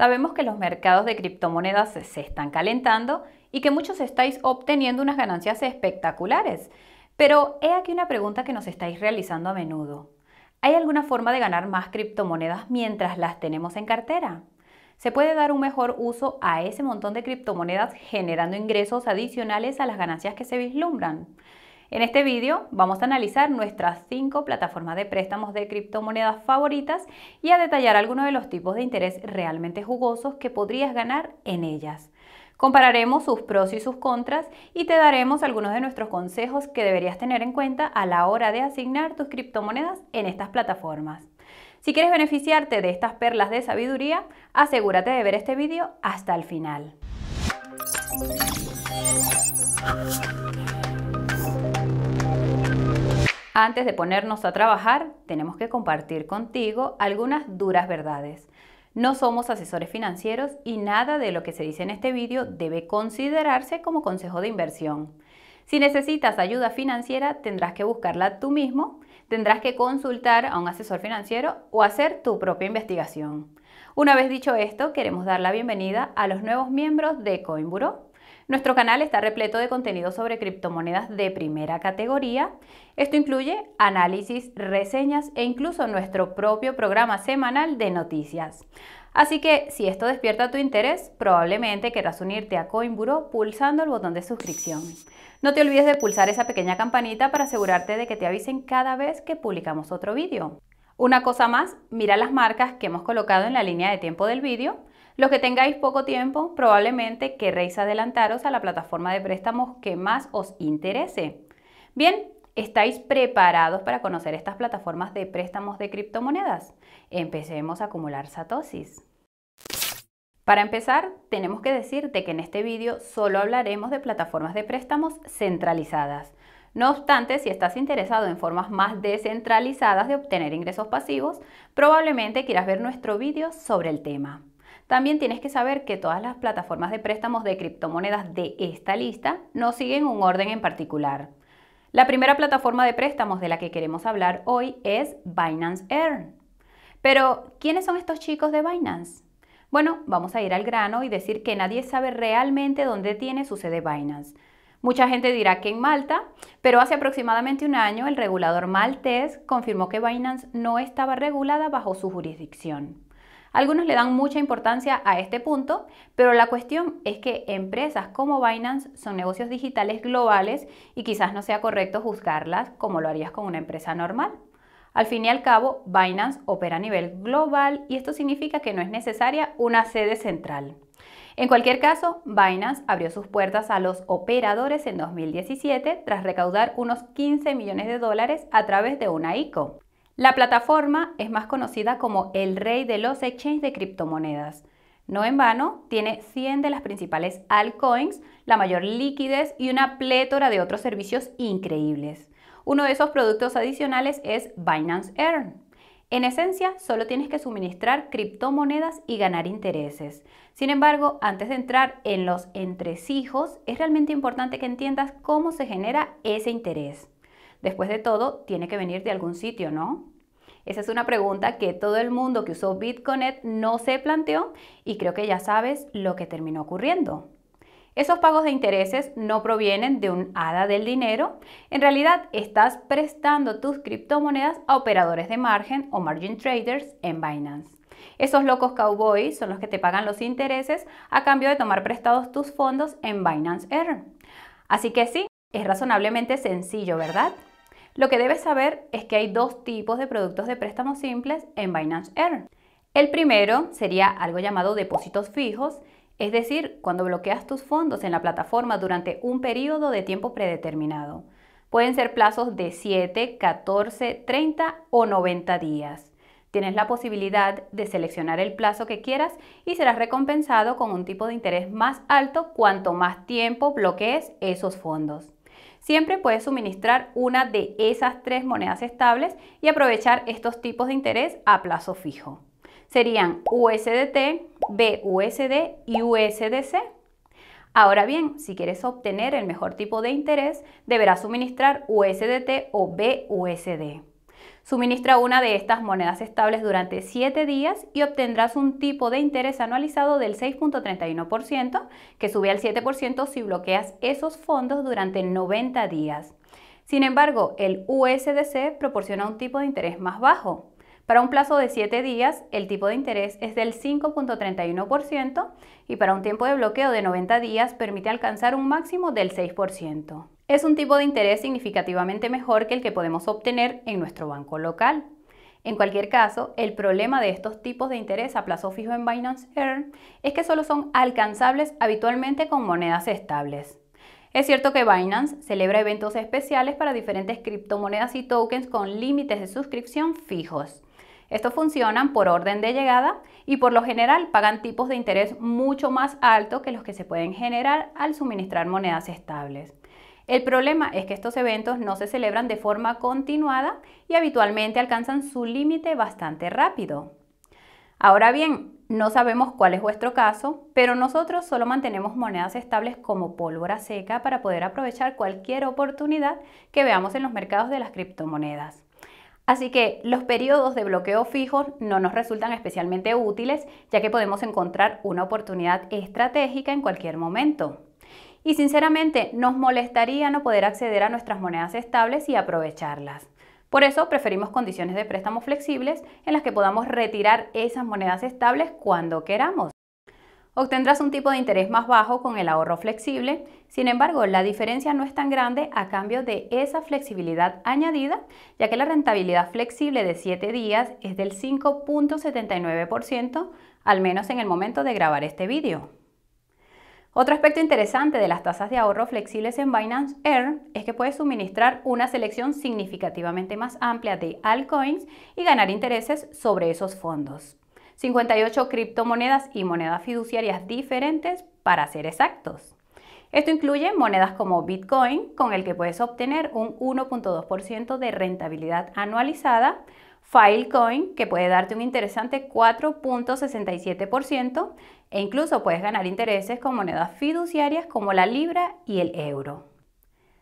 Sabemos que los mercados de criptomonedas se están calentando y que muchos estáis obteniendo unas ganancias espectaculares. Pero he aquí una pregunta que nos estáis realizando a menudo. ¿Hay alguna forma de ganar más criptomonedas mientras las tenemos en cartera? ¿Se puede dar un mejor uso a ese montón de criptomonedas generando ingresos adicionales a las ganancias que se vislumbran? En este vídeo vamos a analizar nuestras 5 plataformas de préstamos de criptomonedas favoritas y a detallar algunos de los tipos de interés realmente jugosos que podrías ganar en ellas. Compararemos sus pros y sus contras y te daremos algunos de nuestros consejos que deberías tener en cuenta a la hora de asignar tus criptomonedas en estas plataformas. Si quieres beneficiarte de estas perlas de sabiduría, asegúrate de ver este vídeo hasta el final. Antes de ponernos a trabajar, tenemos que compartir contigo algunas duras verdades. No somos asesores financieros y nada de lo que se dice en este vídeo debe considerarse como consejo de inversión. Si necesitas ayuda financiera, tendrás que buscarla tú mismo, tendrás que consultar a un asesor financiero o hacer tu propia investigación. Una vez dicho esto, queremos dar la bienvenida a los nuevos miembros de Coinburo. Nuestro canal está repleto de contenido sobre criptomonedas de primera categoría. Esto incluye análisis, reseñas e incluso nuestro propio programa semanal de noticias. Así que si esto despierta tu interés, probablemente querrás unirte a CoinBuro pulsando el botón de suscripción. No te olvides de pulsar esa pequeña campanita para asegurarte de que te avisen cada vez que publicamos otro vídeo. Una cosa más, mira las marcas que hemos colocado en la línea de tiempo del vídeo los que tengáis poco tiempo probablemente querréis adelantaros a la plataforma de préstamos que más os interese. Bien, ¿Estáis preparados para conocer estas plataformas de préstamos de criptomonedas? Empecemos a acumular satosis. Para empezar, tenemos que decirte que en este vídeo solo hablaremos de plataformas de préstamos centralizadas. No obstante, si estás interesado en formas más descentralizadas de obtener ingresos pasivos, probablemente quieras ver nuestro vídeo sobre el tema. También tienes que saber que todas las plataformas de préstamos de criptomonedas de esta lista no siguen un orden en particular. La primera plataforma de préstamos de la que queremos hablar hoy es Binance Earn. Pero, ¿quiénes son estos chicos de Binance? Bueno, vamos a ir al grano y decir que nadie sabe realmente dónde tiene su sede Binance. Mucha gente dirá que en Malta, pero hace aproximadamente un año el regulador maltés confirmó que Binance no estaba regulada bajo su jurisdicción. Algunos le dan mucha importancia a este punto, pero la cuestión es que empresas como Binance son negocios digitales globales y quizás no sea correcto juzgarlas como lo harías con una empresa normal. Al fin y al cabo, Binance opera a nivel global y esto significa que no es necesaria una sede central. En cualquier caso, Binance abrió sus puertas a los operadores en 2017 tras recaudar unos 15 millones de dólares a través de una ICO. La plataforma es más conocida como el rey de los exchanges de criptomonedas. No en vano, tiene 100 de las principales altcoins, la mayor liquidez y una plétora de otros servicios increíbles. Uno de esos productos adicionales es Binance Earn. En esencia, solo tienes que suministrar criptomonedas y ganar intereses. Sin embargo, antes de entrar en los entresijos, es realmente importante que entiendas cómo se genera ese interés. Después de todo, tiene que venir de algún sitio, ¿no? Esa es una pregunta que todo el mundo que usó BitConnect no se planteó y creo que ya sabes lo que terminó ocurriendo. Esos pagos de intereses no provienen de un hada del dinero. En realidad, estás prestando tus criptomonedas a operadores de margen o margin traders en Binance. Esos locos cowboys son los que te pagan los intereses a cambio de tomar prestados tus fondos en Binance Earn. Así que sí, es razonablemente sencillo, ¿verdad? Lo que debes saber es que hay dos tipos de productos de préstamos simples en Binance Earn. El primero sería algo llamado depósitos fijos, es decir, cuando bloqueas tus fondos en la plataforma durante un periodo de tiempo predeterminado. Pueden ser plazos de 7, 14, 30 o 90 días. Tienes la posibilidad de seleccionar el plazo que quieras y serás recompensado con un tipo de interés más alto cuanto más tiempo bloquees esos fondos. Siempre puedes suministrar una de esas tres monedas estables y aprovechar estos tipos de interés a plazo fijo. Serían USDT, BUSD y USDC. Ahora bien, si quieres obtener el mejor tipo de interés, deberás suministrar USDT o BUSD. Suministra una de estas monedas estables durante 7 días y obtendrás un tipo de interés anualizado del 6.31%, que sube al 7% si bloqueas esos fondos durante 90 días. Sin embargo, el USDC proporciona un tipo de interés más bajo. Para un plazo de 7 días, el tipo de interés es del 5.31% y para un tiempo de bloqueo de 90 días permite alcanzar un máximo del 6% es un tipo de interés significativamente mejor que el que podemos obtener en nuestro banco local. En cualquier caso, el problema de estos tipos de interés a plazo fijo en Binance Earn es que solo son alcanzables habitualmente con monedas estables. Es cierto que Binance celebra eventos especiales para diferentes criptomonedas y tokens con límites de suscripción fijos. Estos funcionan por orden de llegada y por lo general pagan tipos de interés mucho más altos que los que se pueden generar al suministrar monedas estables. El problema es que estos eventos no se celebran de forma continuada y habitualmente alcanzan su límite bastante rápido. Ahora bien, no sabemos cuál es vuestro caso, pero nosotros solo mantenemos monedas estables como pólvora seca para poder aprovechar cualquier oportunidad que veamos en los mercados de las criptomonedas. Así que los periodos de bloqueo fijos no nos resultan especialmente útiles, ya que podemos encontrar una oportunidad estratégica en cualquier momento y sinceramente nos molestaría no poder acceder a nuestras monedas estables y aprovecharlas. Por eso preferimos condiciones de préstamo flexibles en las que podamos retirar esas monedas estables cuando queramos. Obtendrás un tipo de interés más bajo con el ahorro flexible, sin embargo la diferencia no es tan grande a cambio de esa flexibilidad añadida, ya que la rentabilidad flexible de 7 días es del 5.79%, al menos en el momento de grabar este vídeo. Otro aspecto interesante de las tasas de ahorro flexibles en Binance Earn es que puedes suministrar una selección significativamente más amplia de altcoins y ganar intereses sobre esos fondos. 58 criptomonedas y monedas fiduciarias diferentes para ser exactos. Esto incluye monedas como Bitcoin, con el que puedes obtener un 1.2% de rentabilidad anualizada, Filecoin, que puede darte un interesante 4.67% e incluso puedes ganar intereses con monedas fiduciarias como la libra y el euro.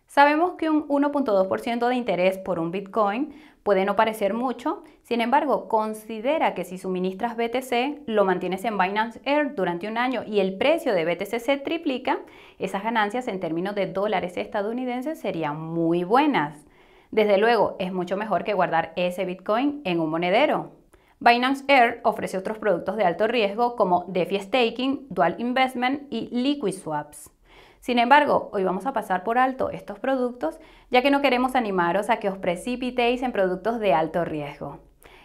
Sabemos que un 1.2% de interés por un Bitcoin puede no parecer mucho, sin embargo, considera que si suministras BTC, lo mantienes en Binance Air durante un año y el precio de BTC se triplica, esas ganancias en términos de dólares estadounidenses serían muy buenas. Desde luego, es mucho mejor que guardar ese Bitcoin en un monedero. Binance Air ofrece otros productos de alto riesgo como DeFi Staking, Dual Investment y Liquid Swaps. Sin embargo, hoy vamos a pasar por alto estos productos ya que no queremos animaros a que os precipitéis en productos de alto riesgo.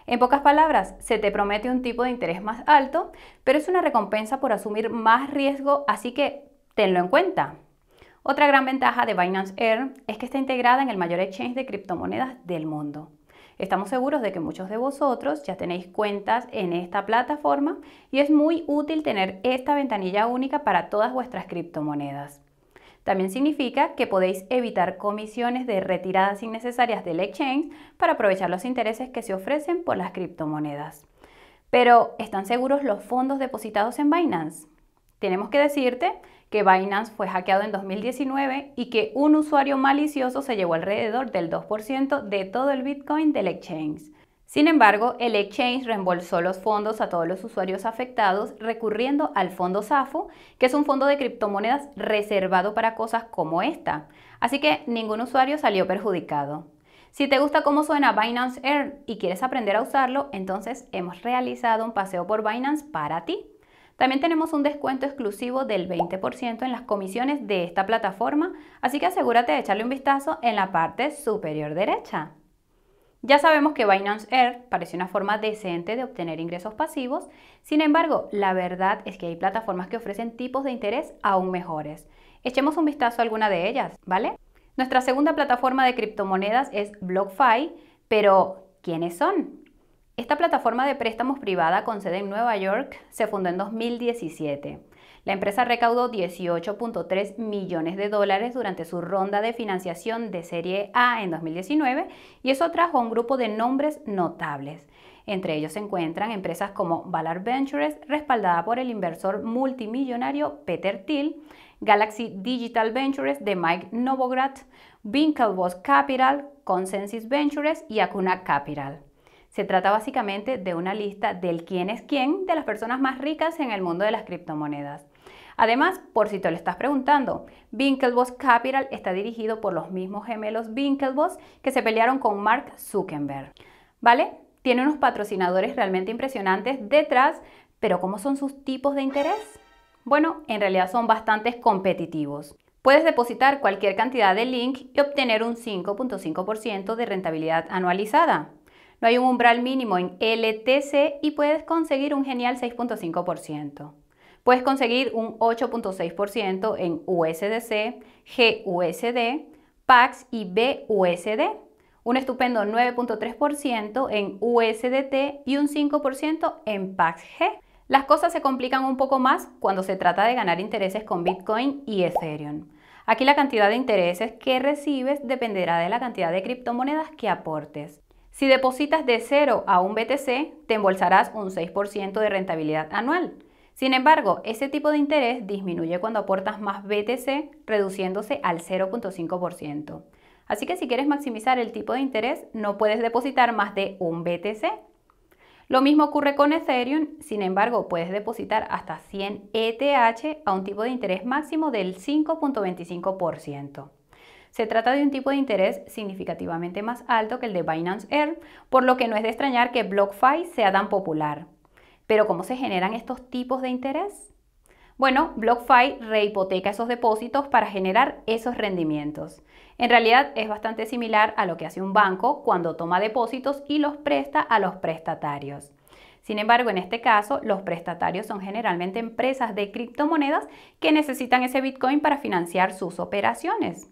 En pocas palabras, se te promete un tipo de interés más alto, pero es una recompensa por asumir más riesgo, así que tenlo en cuenta. Otra gran ventaja de Binance Air es que está integrada en el mayor exchange de criptomonedas del mundo. Estamos seguros de que muchos de vosotros ya tenéis cuentas en esta plataforma y es muy útil tener esta ventanilla única para todas vuestras criptomonedas. También significa que podéis evitar comisiones de retiradas innecesarias del exchange para aprovechar los intereses que se ofrecen por las criptomonedas. Pero, ¿están seguros los fondos depositados en Binance? Tenemos que decirte que Binance fue hackeado en 2019 y que un usuario malicioso se llevó alrededor del 2% de todo el Bitcoin del exchange. Sin embargo, el exchange reembolsó los fondos a todos los usuarios afectados recurriendo al fondo SAFO, que es un fondo de criptomonedas reservado para cosas como esta. Así que ningún usuario salió perjudicado. Si te gusta cómo suena Binance Earn y quieres aprender a usarlo, entonces hemos realizado un paseo por Binance para ti. También tenemos un descuento exclusivo del 20% en las comisiones de esta plataforma, así que asegúrate de echarle un vistazo en la parte superior derecha. Ya sabemos que Binance Earth parece una forma decente de obtener ingresos pasivos, sin embargo, la verdad es que hay plataformas que ofrecen tipos de interés aún mejores. Echemos un vistazo a alguna de ellas, ¿vale? Nuestra segunda plataforma de criptomonedas es BlockFi, pero ¿quiénes son? Esta plataforma de préstamos privada con sede en Nueva York se fundó en 2017. La empresa recaudó 18.3 millones de dólares durante su ronda de financiación de Serie A en 2019 y eso trajo a un grupo de nombres notables. Entre ellos se encuentran empresas como Ballard Ventures, respaldada por el inversor multimillonario Peter Thiel, Galaxy Digital Ventures de Mike Novogratz, Winklevoss Capital, Consensus Ventures y Acuna Capital. Se trata básicamente de una lista del quién es quién de las personas más ricas en el mundo de las criptomonedas. Además, por si te lo estás preguntando, Winklevoss Capital está dirigido por los mismos gemelos Winklevoss que se pelearon con Mark Zuckerberg. ¿Vale? Tiene unos patrocinadores realmente impresionantes detrás, pero ¿cómo son sus tipos de interés? Bueno, en realidad son bastante competitivos. Puedes depositar cualquier cantidad de link y obtener un 5.5% de rentabilidad anualizada. No hay un umbral mínimo en LTC y puedes conseguir un genial 6.5%. Puedes conseguir un 8.6% en USDC, GUSD, PAX y BUSD. Un estupendo 9.3% en USDT y un 5% en PAXG. Las cosas se complican un poco más cuando se trata de ganar intereses con Bitcoin y Ethereum. Aquí la cantidad de intereses que recibes dependerá de la cantidad de criptomonedas que aportes. Si depositas de 0 a un BTC, te embolsarás un 6% de rentabilidad anual. Sin embargo, ese tipo de interés disminuye cuando aportas más BTC, reduciéndose al 0.5%. Así que si quieres maximizar el tipo de interés, no puedes depositar más de un BTC. Lo mismo ocurre con Ethereum, sin embargo, puedes depositar hasta 100 ETH a un tipo de interés máximo del 5.25%. Se trata de un tipo de interés significativamente más alto que el de Binance Air, por lo que no es de extrañar que BlockFi sea tan popular. Pero ¿cómo se generan estos tipos de interés? Bueno, BlockFi rehipoteca esos depósitos para generar esos rendimientos. En realidad es bastante similar a lo que hace un banco cuando toma depósitos y los presta a los prestatarios. Sin embargo, en este caso, los prestatarios son generalmente empresas de criptomonedas que necesitan ese Bitcoin para financiar sus operaciones.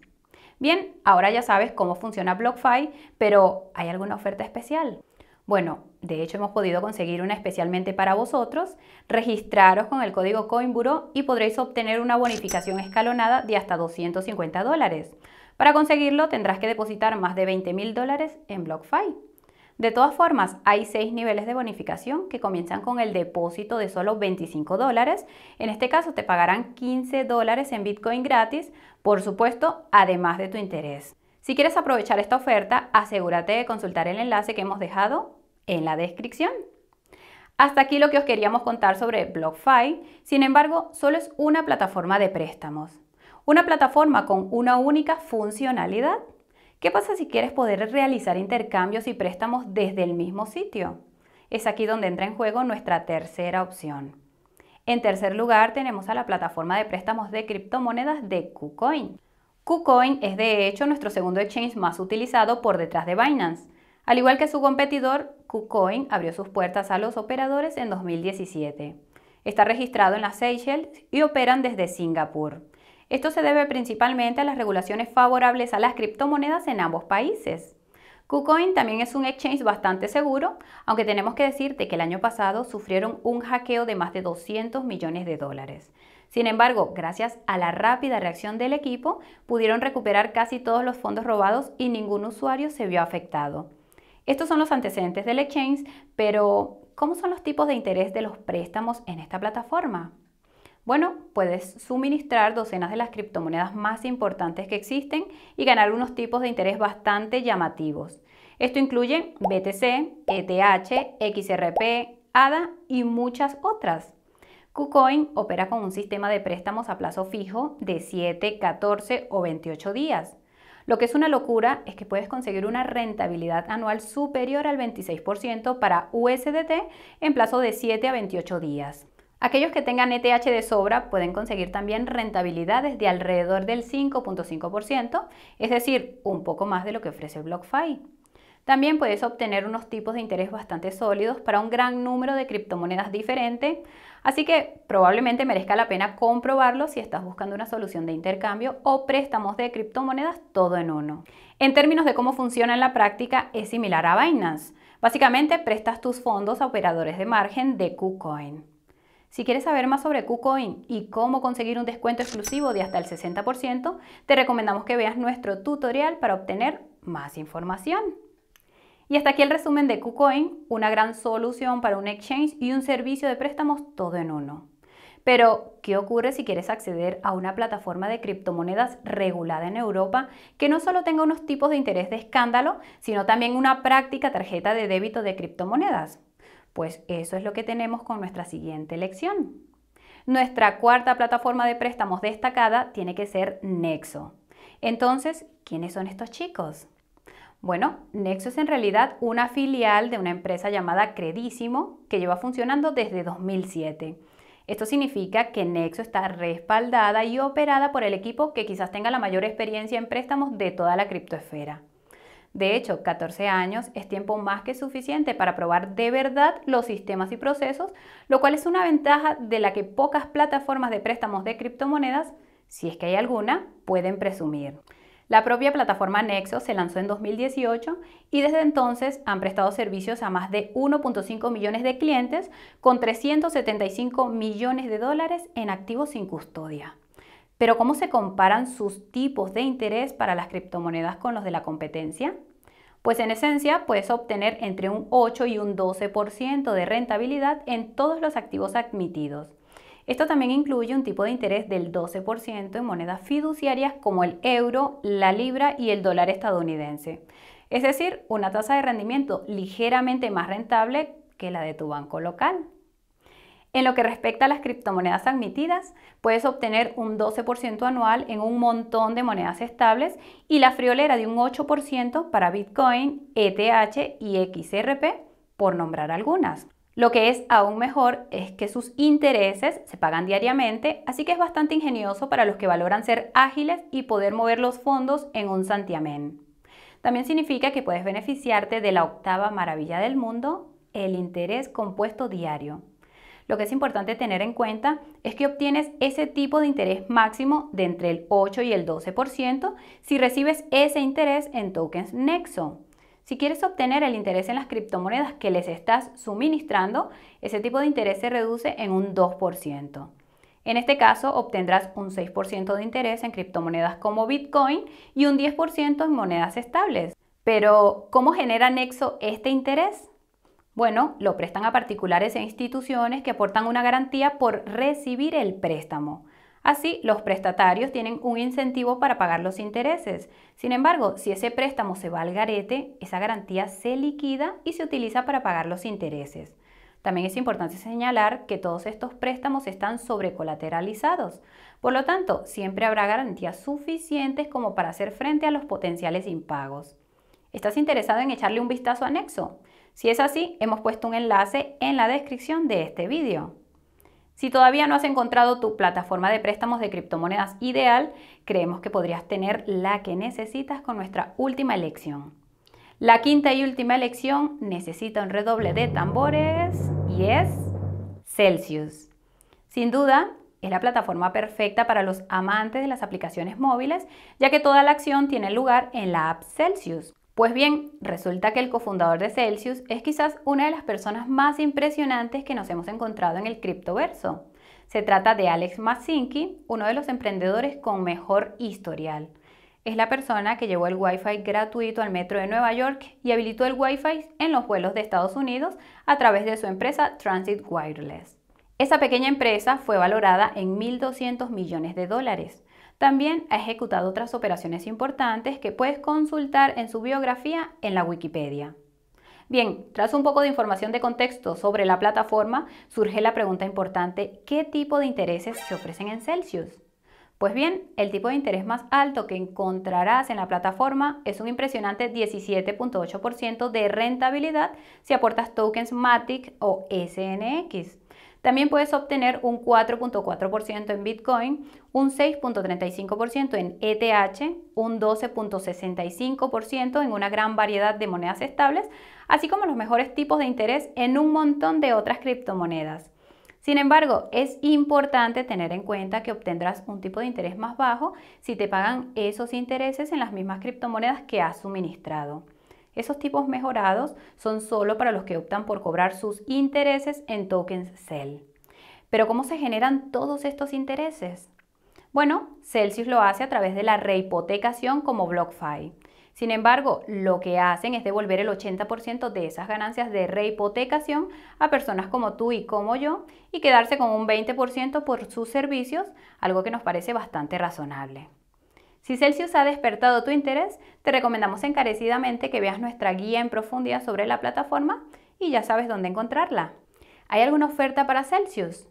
Bien, ahora ya sabes cómo funciona BlockFi, pero ¿hay alguna oferta especial? Bueno, de hecho hemos podido conseguir una especialmente para vosotros. Registraros con el código CoinBuro y podréis obtener una bonificación escalonada de hasta 250 dólares. Para conseguirlo tendrás que depositar más de 20 dólares en BlockFi. De todas formas, hay seis niveles de bonificación que comienzan con el depósito de solo 25 dólares. En este caso te pagarán 15 dólares en Bitcoin gratis por supuesto, además de tu interés. Si quieres aprovechar esta oferta, asegúrate de consultar el enlace que hemos dejado en la descripción. Hasta aquí lo que os queríamos contar sobre BlockFi, sin embargo, solo es una plataforma de préstamos. Una plataforma con una única funcionalidad. ¿Qué pasa si quieres poder realizar intercambios y préstamos desde el mismo sitio? Es aquí donde entra en juego nuestra tercera opción. En tercer lugar, tenemos a la plataforma de préstamos de criptomonedas de KuCoin. KuCoin es de hecho nuestro segundo exchange más utilizado por detrás de Binance. Al igual que su competidor, KuCoin abrió sus puertas a los operadores en 2017. Está registrado en las Seychelles y operan desde Singapur. Esto se debe principalmente a las regulaciones favorables a las criptomonedas en ambos países. KuCoin también es un exchange bastante seguro, aunque tenemos que decirte que el año pasado sufrieron un hackeo de más de 200 millones de dólares. Sin embargo, gracias a la rápida reacción del equipo, pudieron recuperar casi todos los fondos robados y ningún usuario se vio afectado. Estos son los antecedentes del exchange, pero ¿cómo son los tipos de interés de los préstamos en esta plataforma? Bueno, puedes suministrar docenas de las criptomonedas más importantes que existen y ganar unos tipos de interés bastante llamativos. Esto incluye BTC, ETH, XRP, ADA y muchas otras. KuCoin opera con un sistema de préstamos a plazo fijo de 7, 14 o 28 días. Lo que es una locura es que puedes conseguir una rentabilidad anual superior al 26% para USDT en plazo de 7 a 28 días. Aquellos que tengan ETH de sobra pueden conseguir también rentabilidades de alrededor del 5.5%, es decir, un poco más de lo que ofrece BlockFi. También puedes obtener unos tipos de interés bastante sólidos para un gran número de criptomonedas diferentes, así que probablemente merezca la pena comprobarlo si estás buscando una solución de intercambio o préstamos de criptomonedas todo en uno. En términos de cómo funciona en la práctica, es similar a Binance. Básicamente prestas tus fondos a operadores de margen de KuCoin. Si quieres saber más sobre KuCoin y cómo conseguir un descuento exclusivo de hasta el 60%, te recomendamos que veas nuestro tutorial para obtener más información. Y hasta aquí el resumen de KuCoin, una gran solución para un exchange y un servicio de préstamos todo en uno. Pero, ¿qué ocurre si quieres acceder a una plataforma de criptomonedas regulada en Europa que no solo tenga unos tipos de interés de escándalo, sino también una práctica tarjeta de débito de criptomonedas? Pues eso es lo que tenemos con nuestra siguiente lección. Nuestra cuarta plataforma de préstamos destacada tiene que ser Nexo. Entonces, ¿quiénes son estos chicos? Bueno, Nexo es en realidad una filial de una empresa llamada Credísimo que lleva funcionando desde 2007. Esto significa que Nexo está respaldada y operada por el equipo que quizás tenga la mayor experiencia en préstamos de toda la criptoesfera. De hecho, 14 años es tiempo más que suficiente para probar de verdad los sistemas y procesos, lo cual es una ventaja de la que pocas plataformas de préstamos de criptomonedas, si es que hay alguna, pueden presumir. La propia plataforma Nexo se lanzó en 2018 y desde entonces han prestado servicios a más de 1.5 millones de clientes con 375 millones de dólares en activos sin custodia. Pero ¿cómo se comparan sus tipos de interés para las criptomonedas con los de la competencia? Pues en esencia puedes obtener entre un 8 y un 12% de rentabilidad en todos los activos admitidos esto también incluye un tipo de interés del 12% en monedas fiduciarias como el euro, la libra y el dólar estadounidense. Es decir, una tasa de rendimiento ligeramente más rentable que la de tu banco local. En lo que respecta a las criptomonedas admitidas, puedes obtener un 12% anual en un montón de monedas estables y la friolera de un 8% para Bitcoin, ETH y XRP, por nombrar algunas. Lo que es aún mejor es que sus intereses se pagan diariamente, así que es bastante ingenioso para los que valoran ser ágiles y poder mover los fondos en un santiamén. También significa que puedes beneficiarte de la octava maravilla del mundo, el interés compuesto diario. Lo que es importante tener en cuenta es que obtienes ese tipo de interés máximo de entre el 8 y el 12% si recibes ese interés en tokens Nexo. Si quieres obtener el interés en las criptomonedas que les estás suministrando, ese tipo de interés se reduce en un 2%. En este caso, obtendrás un 6% de interés en criptomonedas como Bitcoin y un 10% en monedas estables. Pero, ¿cómo genera Nexo este interés? Bueno, lo prestan a particulares e instituciones que aportan una garantía por recibir el préstamo. Así, los prestatarios tienen un incentivo para pagar los intereses. Sin embargo, si ese préstamo se va al garete, esa garantía se liquida y se utiliza para pagar los intereses. También es importante señalar que todos estos préstamos están sobrecolateralizados. Por lo tanto, siempre habrá garantías suficientes como para hacer frente a los potenciales impagos. ¿Estás interesado en echarle un vistazo anexo? Si es así, hemos puesto un enlace en la descripción de este vídeo. Si todavía no has encontrado tu plataforma de préstamos de criptomonedas ideal, creemos que podrías tener la que necesitas con nuestra última elección. La quinta y última elección necesita un redoble de tambores y es Celsius. Sin duda, es la plataforma perfecta para los amantes de las aplicaciones móviles, ya que toda la acción tiene lugar en la app Celsius. Pues bien, resulta que el cofundador de Celsius es quizás una de las personas más impresionantes que nos hemos encontrado en el criptoverso. Se trata de Alex Masinki, uno de los emprendedores con mejor historial. Es la persona que llevó el Wi-Fi gratuito al metro de Nueva York y habilitó el Wi-Fi en los vuelos de Estados Unidos a través de su empresa Transit Wireless. Esa pequeña empresa fue valorada en 1.200 millones de dólares. También ha ejecutado otras operaciones importantes que puedes consultar en su biografía en la Wikipedia. Bien, tras un poco de información de contexto sobre la plataforma, surge la pregunta importante, ¿qué tipo de intereses se ofrecen en Celsius? Pues bien, el tipo de interés más alto que encontrarás en la plataforma es un impresionante 17.8% de rentabilidad si aportas tokens MATIC o SNX. También puedes obtener un 4.4% en Bitcoin, un 6.35% en ETH, un 12.65% en una gran variedad de monedas estables, así como los mejores tipos de interés en un montón de otras criptomonedas. Sin embargo, es importante tener en cuenta que obtendrás un tipo de interés más bajo si te pagan esos intereses en las mismas criptomonedas que has suministrado. Esos tipos mejorados son solo para los que optan por cobrar sus intereses en tokens CEL. Pero ¿cómo se generan todos estos intereses? Bueno, Celsius lo hace a través de la rehipotecación como BlockFi. Sin embargo, lo que hacen es devolver el 80% de esas ganancias de rehipotecación a personas como tú y como yo y quedarse con un 20% por sus servicios, algo que nos parece bastante razonable. Si Celsius ha despertado tu interés, te recomendamos encarecidamente que veas nuestra guía en profundidad sobre la plataforma y ya sabes dónde encontrarla. ¿Hay alguna oferta para Celsius?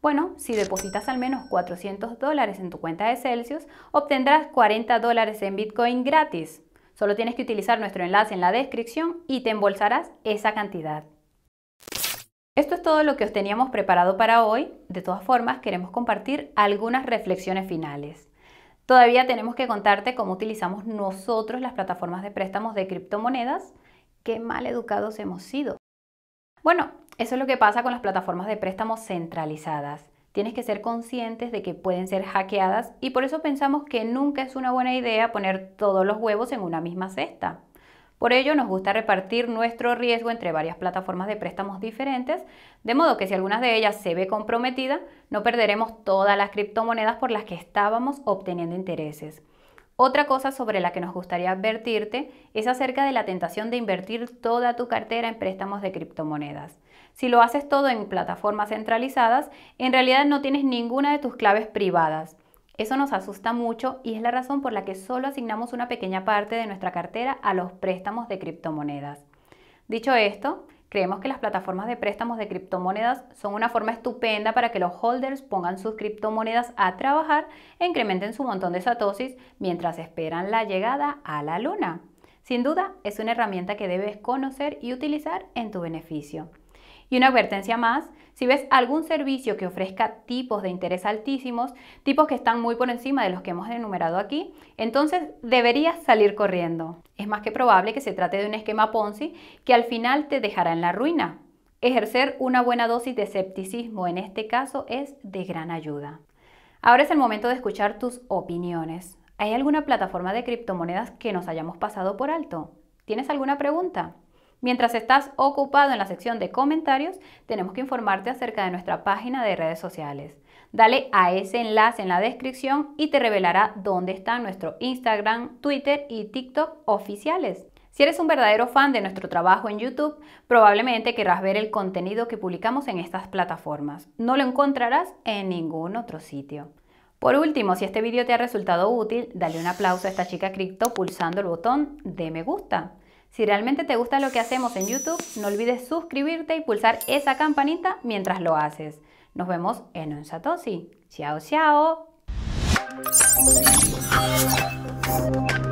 Bueno, si depositas al menos 400 dólares en tu cuenta de Celsius, obtendrás 40 dólares en Bitcoin gratis. Solo tienes que utilizar nuestro enlace en la descripción y te embolsarás esa cantidad. Esto es todo lo que os teníamos preparado para hoy. De todas formas, queremos compartir algunas reflexiones finales. Todavía tenemos que contarte cómo utilizamos nosotros las plataformas de préstamos de criptomonedas. Qué mal educados hemos sido. Bueno, eso es lo que pasa con las plataformas de préstamos centralizadas. Tienes que ser conscientes de que pueden ser hackeadas y por eso pensamos que nunca es una buena idea poner todos los huevos en una misma cesta. Por ello, nos gusta repartir nuestro riesgo entre varias plataformas de préstamos diferentes, de modo que si alguna de ellas se ve comprometida, no perderemos todas las criptomonedas por las que estábamos obteniendo intereses. Otra cosa sobre la que nos gustaría advertirte es acerca de la tentación de invertir toda tu cartera en préstamos de criptomonedas. Si lo haces todo en plataformas centralizadas, en realidad no tienes ninguna de tus claves privadas. Eso nos asusta mucho y es la razón por la que solo asignamos una pequeña parte de nuestra cartera a los préstamos de criptomonedas. Dicho esto, creemos que las plataformas de préstamos de criptomonedas son una forma estupenda para que los holders pongan sus criptomonedas a trabajar e incrementen su montón de satosis mientras esperan la llegada a la luna. Sin duda, es una herramienta que debes conocer y utilizar en tu beneficio. Y una advertencia más, si ves algún servicio que ofrezca tipos de interés altísimos, tipos que están muy por encima de los que hemos enumerado aquí, entonces deberías salir corriendo. Es más que probable que se trate de un esquema Ponzi que al final te dejará en la ruina. Ejercer una buena dosis de escepticismo en este caso es de gran ayuda. Ahora es el momento de escuchar tus opiniones. ¿Hay alguna plataforma de criptomonedas que nos hayamos pasado por alto? ¿Tienes alguna pregunta? Mientras estás ocupado en la sección de comentarios, tenemos que informarte acerca de nuestra página de redes sociales. Dale a ese enlace en la descripción y te revelará dónde están nuestro Instagram, Twitter y TikTok oficiales. Si eres un verdadero fan de nuestro trabajo en YouTube, probablemente querrás ver el contenido que publicamos en estas plataformas. No lo encontrarás en ningún otro sitio. Por último, si este video te ha resultado útil, dale un aplauso a esta chica cripto pulsando el botón de me gusta. Si realmente te gusta lo que hacemos en YouTube, no olvides suscribirte y pulsar esa campanita mientras lo haces. Nos vemos en un Satoshi. Chao, chao.